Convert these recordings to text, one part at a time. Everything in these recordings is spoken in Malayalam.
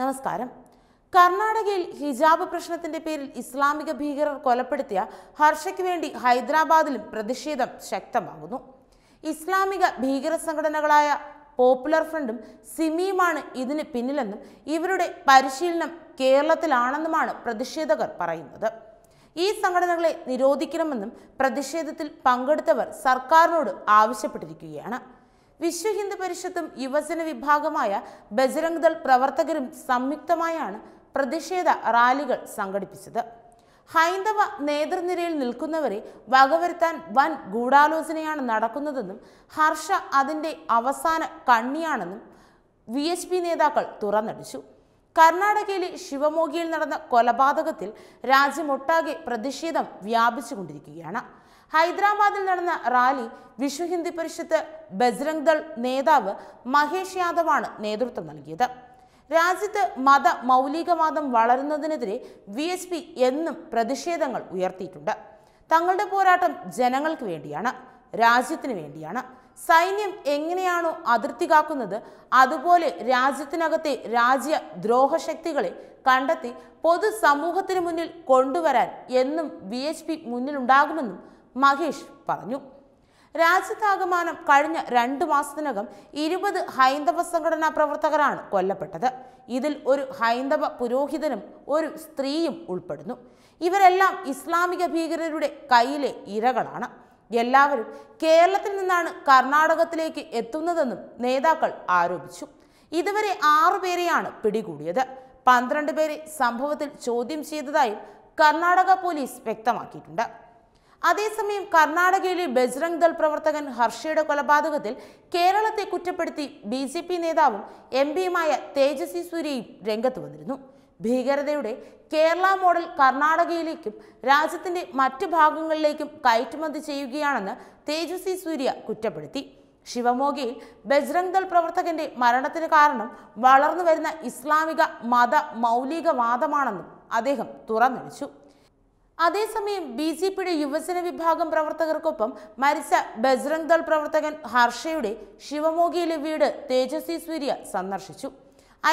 നമസ്കാരം കർണാടകയിൽ ഹിജാബ് പ്രശ്നത്തിന്റെ പേരിൽ ഇസ്ലാമിക ഭീകരർ കൊലപ്പെടുത്തിയ ഹർഷയ്ക്ക് വേണ്ടി ഹൈദരാബാദിലും പ്രതിഷേധം ശക്തമാകുന്നു ഇസ്ലാമിക ഭീകര സംഘടനകളായ പോപ്പുലർ ഫ്രണ്ടും സിമിയുമാണ് ഇതിന് പിന്നിലെന്നും ഇവരുടെ പരിശീലനം കേരളത്തിലാണെന്നുമാണ് പ്രതിഷേധകർ പറയുന്നത് ഈ സംഘടനകളെ നിരോധിക്കണമെന്നും പ്രതിഷേധത്തിൽ പങ്കെടുത്തവർ സർക്കാരിനോട് ആവശ്യപ്പെട്ടിരിക്കുകയാണ് വിശ്വ ഹിന്ദു പരിഷത്തും യുവജന വിഭാഗമായ ബജരംഗ്ദൾ പ്രവർത്തകരും സംയുക്തമായാണ് പ്രതിഷേധ റാലികൾ സംഘടിപ്പിച്ചത് ഹൈന്ദവ നേതൃനിരയിൽ നിൽക്കുന്നവരെ വകവരുത്താൻ വൻ ഗൂഢാലോചനയാണ് നടക്കുന്നതെന്നും ഹർഷ അതിൻ്റെ അവസാന കണ്ണിയാണെന്നും വി എച്ച് പി നേതാക്കൾ തുറന്നടിച്ചു കർണാടകയിലെ ശിവമോഗിയിൽ നടന്ന കൊലപാതകത്തിൽ രാജ്യമൊട്ടാകെ പ്രതിഷേധം വ്യാപിച്ചുകൊണ്ടിരിക്കുകയാണ് ഹൈദരാബാദിൽ നടന്ന റാലി വിശ്വ ഹിന്ദി പരിഷത്ത് ബജ്രംഗ് ദൾ നേതാവ് മഹേഷ് യാദവാണ് നേതൃത്വം നൽകിയത് രാജ്യത്ത് മത മൗലികവാദം വളരുന്നതിനെതിരെ വി എസ് പി എന്നും പ്രതിഷേധങ്ങൾ ഉയർത്തിയിട്ടുണ്ട് തങ്ങളുടെ പോരാട്ടം ജനങ്ങൾക്ക് വേണ്ടിയാണ് രാജ്യത്തിന് വേണ്ടിയാണ് സൈന്യം എങ്ങനെയാണോ അതിർത്തി കാക്കുന്നത് അതുപോലെ രാജ്യത്തിനകത്തെ രാജ്യ ദ്രോഹശക്തികളെ കണ്ടെത്തി പൊതുസമൂഹത്തിന് മുന്നിൽ കൊണ്ടുവരാൻ എന്നും വി എച്ച് പി മുന്നിലുണ്ടാകുമെന്നും മഹേഷ് പറഞ്ഞു രാജ്യത്താകമാനം കഴിഞ്ഞ രണ്ട് മാസത്തിനകം ഇരുപത് ഹൈന്ദവ സംഘടനാ പ്രവർത്തകരാണ് കൊല്ലപ്പെട്ടത് ഇതിൽ ഒരു ഹൈന്ദവ പുരോഹിതനും ഒരു സ്ത്രീയും ഉൾപ്പെടുന്നു ഇവരെല്ലാം ഇസ്ലാമിക ഭീകരരുടെ കയ്യിലെ ഇരകളാണ് എല്ലാവരും കേരളത്തിൽ നിന്നാണ് കർണാടകത്തിലേക്ക് എത്തുന്നതെന്നും നേതാക്കൾ ആരോപിച്ചു ഇതുവരെ ആറുപേരെയാണ് പിടികൂടിയത് പന്ത്രണ്ട് പേരെ സംഭവത്തിൽ ചോദ്യം ചെയ്തതായും കർണാടക പോലീസ് വ്യക്തമാക്കിയിട്ടുണ്ട് അതേസമയം കർണാടകയിലെ ബജ്രംഗ് ദൾ പ്രവർത്തകൻ ഹർഷയുടെ കൊലപാതകത്തിൽ കേരളത്തെ കുറ്റപ്പെടുത്തി ബി ജെ പി നേതാവും എം പിയുമായ തേജസ്വി സൂര്യയും രംഗത്ത് വന്നിരുന്നു ഭീകരതയുടെ കേരള മോഡൽ കർണാടകയിലേക്കും രാജ്യത്തിന്റെ മറ്റു ഭാഗങ്ങളിലേക്കും കയറ്റുമതി ചെയ്യുകയാണെന്ന് തേജസ്വി സൂര്യ കുറ്റപ്പെടുത്തി ശിവമോഗയിൽ ബജ്രംഗ് ദൾ പ്രവർത്തകന്റെ മരണത്തിന് കാരണം വളർന്നു വരുന്ന ഇസ്ലാമിക മത മൗലികവാദമാണെന്നും അദ്ദേഹം തുറന്നടിച്ചു അതേസമയം ബി ജെ പിയുടെ യുവജന വിഭാഗം പ്രവർത്തകർക്കൊപ്പം മരിച്ച ബജ്രംഗ് ദൾ പ്രവർത്തകൻ ഹർഷയുടെ ശിവമോഗിയിലെ വീട് തേജസ്വി സൂര്യ സന്ദർശിച്ചു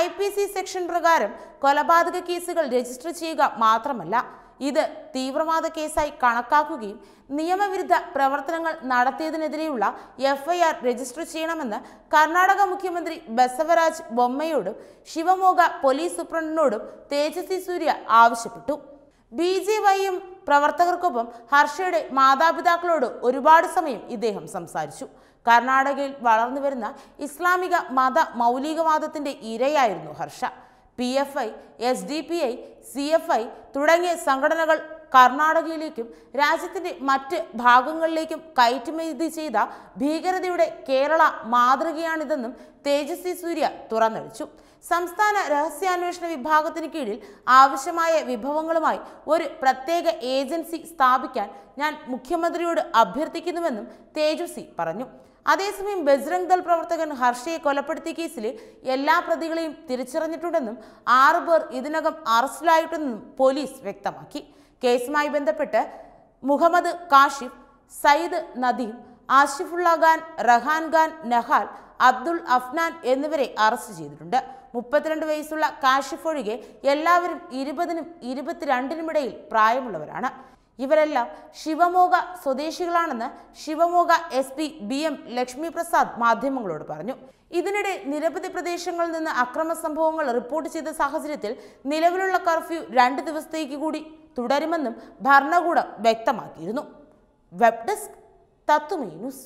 ഐ പി സി സെക്ഷൻ പ്രകാരം കൊലപാതക കേസുകൾ രജിസ്റ്റർ ചെയ്യുക മാത്രമല്ല ഇത് തീവ്രവാദ കേസായി കണക്കാക്കുകയും നിയമവിരുദ്ധ പ്രവർത്തനങ്ങൾ നടത്തിയതിനെതിരെയുള്ള എഫ്ഐആർ രജിസ്റ്റർ ചെയ്യണമെന്ന് കർണാടക മുഖ്യമന്ത്രി ബസവരാജ് ബൊമ്മയോടും ശിവമോഗ പോലീസ് സൂപ്രണ്ടിനോടും തേജസ്വി സൂര്യ ആവശ്യപ്പെട്ടു ബി ജെ വൈയും പ്രവർത്തകർക്കൊപ്പം ഹർഷയുടെ മാതാപിതാക്കളോട് ഒരുപാട് സമയം ഇദ്ദേഹം സംസാരിച്ചു കർണാടകയിൽ വളർന്നു വരുന്ന ഇസ്ലാമിക മത മൗലികവാദത്തിന്റെ ഇരയായിരുന്നു Harsha P F I S D P I C F I തുടങ്ങിയ സംഘടനകൾ കർണാടകയിലേക്കും രാജ്യത്തിന്റെ മറ്റ് ഭാഗങ്ങളിലേക്കും കയറ്റുമതി ചെയ്ത ഭീകരതയുടെ കേരള മാതൃകയാണിതെന്നും തേജസ്വി സൂര്യ തുറന്നടിച്ചു സംസ്ഥാന രഹസ്യാന്വേഷണ വിഭാഗത്തിന് കീഴിൽ ആവശ്യമായ വിഭവങ്ങളുമായി ഒരു പ്രത്യേക ഏജൻസി സ്ഥാപിക്കാൻ ഞാൻ മുഖ്യമന്ത്രിയോട് അഭ്യർത്ഥിക്കുന്നുവെന്നും തേജസ്വി പറഞ്ഞു അതേസമയം ബജ്രംഗ് ദൾ പ്രവർത്തകൻ ഹർഷയെ കൊലപ്പെടുത്തിയ കേസിൽ എല്ലാ പ്രതികളെയും തിരിച്ചറിഞ്ഞിട്ടുണ്ടെന്നും ആറുപേർ ഇതിനകം അറസ്റ്റിലായിട്ടുണ്ടെന്നും പോലീസ് വ്യക്തമാക്കി കേസുമായി ബന്ധപ്പെട്ട് മുഹമ്മദ് കാഷിഫ് സയ്യിദ് നദീം ആഷിഫുള്ള ഖാൻ റഹാൻ ഖാൻ നഹാൽ അബ്ദുൾ അഫ്നാൻ എന്നിവരെ അറസ്റ്റ് ചെയ്തിട്ടുണ്ട് മുപ്പത്തിരണ്ട് വയസ്സുള്ള കാഷിഫ് ഒഴികെ എല്ലാവരും ഇരുപതിനും ഇരുപത്തിരണ്ടിനുമിടയിൽ പ്രായമുള്ളവരാണ് ഇവരെല്ലാം ശിവമോഗ സ്വദേശികളാണെന്ന് Shivamogga S P B M Lakshmi Prasad മാധ്യമങ്ങളോട് പറഞ്ഞു ഇതിനിടെ നിരവധി പ്രദേശങ്ങളിൽ നിന്ന് അക്രമ സംഭവങ്ങൾ റിപ്പോർട്ട് ചെയ്ത സാഹചര്യത്തിൽ നിലവിലുള്ള കർഫ്യൂ രണ്ട് ദിവസത്തേക്ക് കൂടി തുടരുമെന്നും ഭരണകൂടം വ്യക്തമാക്കിയിരുന്നു വെബ് ഡെസ്ക് തത്തുമേ ന്യൂസ്